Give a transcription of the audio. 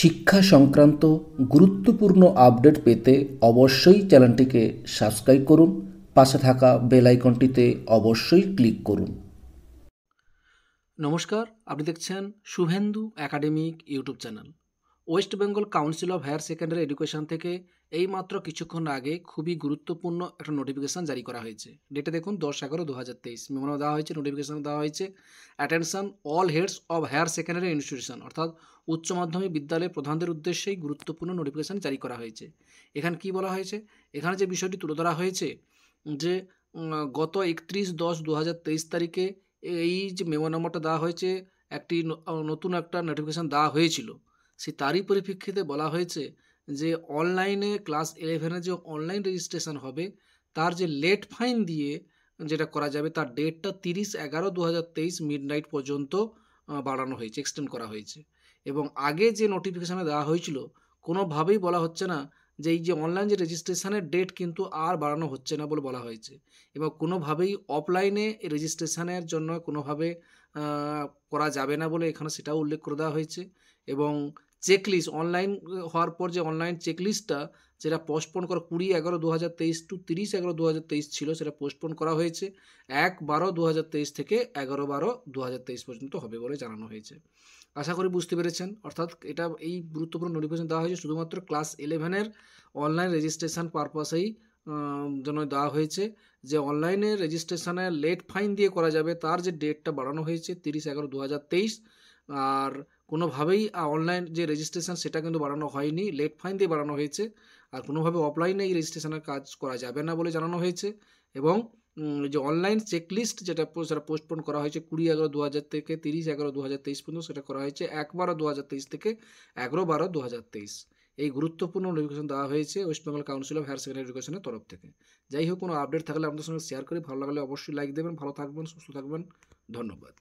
শিক্ষা সংক্রান্ত গুরুত্বপূর্ণ আপডেট পেতে অবশ্যই চ্যানেলটিকে সাবস্ক্রাইব করুন পাশে থাকা বেল আইকনটিতে অবশ্যই ক্লিক করুন নমস্কার আপনি দেখছেন Suvendu academic YouTube channel West Bengal council of higher secondary education থেকে এই মাত্র কিছুক্ষণ আগে খুবই গুরুত্বপূর্ণ একটা নোটিফিকেশান জারি করা হয়েছে ডেটে দেখুন দশ এগারো দু হাজার তেইশ মেমোনো দেওয়া হয়েছে নোটিফিকেশান দেওয়া হয়েছে attention all heads of higher secondary institution অর্থাৎ উচ্চ মাধ্যমিক বিদ্যালয়ের প্রধানদের উদ্দেশ্যেই গুরুত্বপূর্ণ নোটিফিকেশান জারি করা হয়েছে এখানে কি বলা হয়েছে এখানে যে বিষয়টি তুলে ধরা হয়েছে যে গত একত্রিশ দশ দু হাজার তেইশ তারিখে এই যে মেমো নম্বরটা দেওয়া হয়েছে একটি নতুন একটা নোটিফিকেশান দেওয়া হয়েছিল সে তারই পরিপ্রেক্ষিতে বলা হয়েছে যে অনলাইনে ক্লাস ইলেভেনে যে অনলাইন রেজিস্ট্রেশন হবে তার যে লেট ফাইন দিয়ে যেটা করা যাবে তার ডেটটা তিরিশ এগারো দু হাজার তেইশ মিড নাইট পর্যন্ত বাড়ানো হয়েছে এক্সটেন্ড করা হয়েছে এবং আগে যে নোটিফিকেশানে দেওয়া হয়েছিল কোনোভাবেই বলা হচ্ছে না যে এই যে অনলাইন যে রেজিস্ট্রেশনের ডেট কিন্তু আর বাড়ানো হচ্ছে না বলে বলা হয়েছে এবং কোনোভাবেই অফলাইনে রেজিস্ট্রেশনের জন্য কোনোভাবে করা যাবে না বলে এখানে সেটাও উল্লেখ করে দেওয়া হয়েছে এবং চেকলিস্ট অনলাইন হওয়ার পর যে অনলাইন চেকলিস্টটা যেটা পোস্টপোন করা কুড়ি এগারো দু হাজার তেইশ টু তিরিশ এগারো দু হাজার তেইশ ছিল সেটা পোস্টপোন করা হয়েছে এক বারো দু হাজার তেইশ থেকে এগারো বারো দু হাজার তেইশ পর্যন্ত হবে বলে জানানো হয়েছে আশা করি বুঝতে পেরেছেন অর্থাৎ এটা এই গুরুত্বপূর্ণ নোটিফিকেশন দেওয়া হয়েছে শুধুমাত্র ক্লাস ইলেভেনের অনলাইন রেজিস্ট্রেশন পারপাসেই জন্য দেওয়া হয়েছে যে অনলাইনে রেজিস্ট্রেশনে লেট ফাইন দিয়ে করা যাবে তার যে ডেটটা বাড়ানো হয়েছে তিরিশ এগারো দু হাজার তেইশ আর কোনোভাবেই অনলাইন যে রেজিস্ট্রেশন সেটা কিন্তু বাড়ানো হয়নি লেট ফাইন দিয়ে বাড়ানো হয়েছে আর কোনোভাবে অফলাইনে এই রেজিস্ট্রেশনের কাজ করা যাবে না বলে জানানো হয়েছে এবং যে অনলাইন চেকলিস্ট যেটা সেটা পোস্টপোন করা হয়েছে কুড়ি এগারো দু হাজার থেকে তিরিশ এগারো দু হাজার তেইশ পর্যন্ত সেটা করা হয়েছে এক বারো দু হাজার তেইশ থেকে এগারো বারো দু হাজার তেইশ এই গুরুত্বপূর্ণ নোটিফিকেশন দেওয়া হয়েছে West Bengal council of higher secondary এডুকেশনের তরফ থেকে যাই হোক কোনো আপডেট থাকলে আপনাদের সঙ্গে শেয়ার করি ভালো লাগলে অবশ্যই লাইক দেবেন ভালো থাকবেন সুস্থ থাকবেন ধন্যবাদ